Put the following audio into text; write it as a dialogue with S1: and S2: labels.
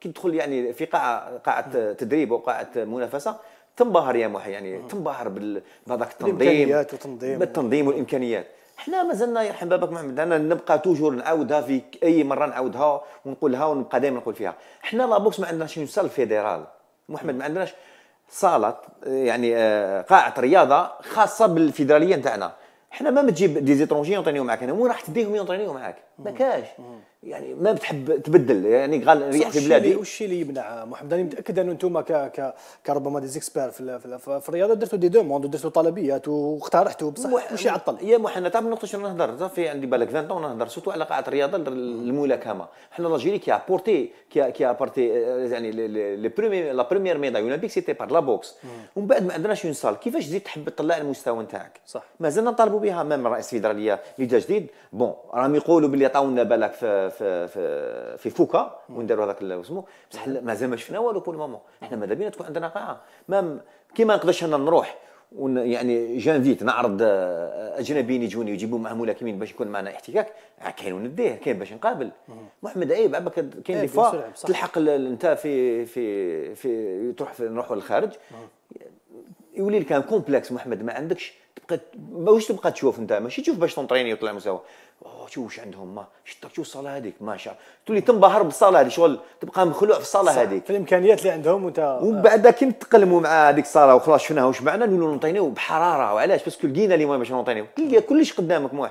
S1: كي تدخل يعني في قاعه قاعه نعم. تدريب وقاعه منافسه تنبهر يا محي يعني نعم. تنبهر بهذاك التنظيم الامكانيات والتنظيم بالتنظيم والامكانيات حنا مازلنا يرحم بابك محمد انا نبقى توجور نعاودها في اي مره نعاودها ونقولها ونبقى دائما نقول فيها حنا لا بوكس ما عندناش سال فيدرال محمد ما عندناش صاله يعني آه، قاعه رياضه خاصه بالفيدراليه نتاعنا حنا ما تجيب دي زيترونجي يونطينيو معاك انا يعني وين راح تديهم يونطينيو معاك ما كاش يعني ما بتحب تبدل يعني قال ريحت بلادي
S2: وش اللي يمنع محمد انا متاكد انه انتم ك ك كربما دي زيكسبير في, في, في الرياضه درتوا دي دوموند ودرتوا طلبيات واقترحتوا بصح وش
S1: يعطل يا محمد تعرف النقطه شنو نهضر في عندي بالك 20 طون نهضر سوتو على قاعه الرياضه الملاكمه حنا لاجيري كي ابورتي كي كي ابورتي يعني لي بريمي لا بريمير ميداي اولمبيك سيتي بار لا بوكس ومن بعد ما عندناش اون سال كيفاش تزيد تحب تطلع المستوى نتاعك صح مازلنا نطالبوا بها مام رئيس الفيدراليه اللي جديد بون راهم يقولوا باللي عطاونا بالك في في في, في فوكا وين داروا هذاك اسمه بصح مازال ما شفنا والو بور المومون احنا ماذا بينا تكون عندنا قاعه مام كيما نقدرش انا نروح ون يعني جانفيت نعرض آه، اجنبيين يجوني يجيبوا معهم ملاكمين باش يكون معنا احتكاك آه، كاين ونديه كاين باش نقابل محمد عيب عبك كاين دي إيه، فوا تلحق انت في في في تروح نروحوا للخارج آه. يولي لك كومبلكس محمد ما عندكش تبقى واش تبقى تشوف انت ماشي تشوف باش تونطريني وطلع مستوى شوف واش عندهم ما شطك شوف الصاله هذيك ما شاء الله تولي تنبهر بالصاله هذه شغل تبقى مخلوع في الصاله هذيك في الامكانيات اللي عندهم وانت ومن بعد كي نتقلموا مع هذيك الصاله وخلاص شفناها واش معنا نولوا نونطينيو بحراره وعلاش باسكو لقينا اللي ما باش نونطينيو كلش قدامك موح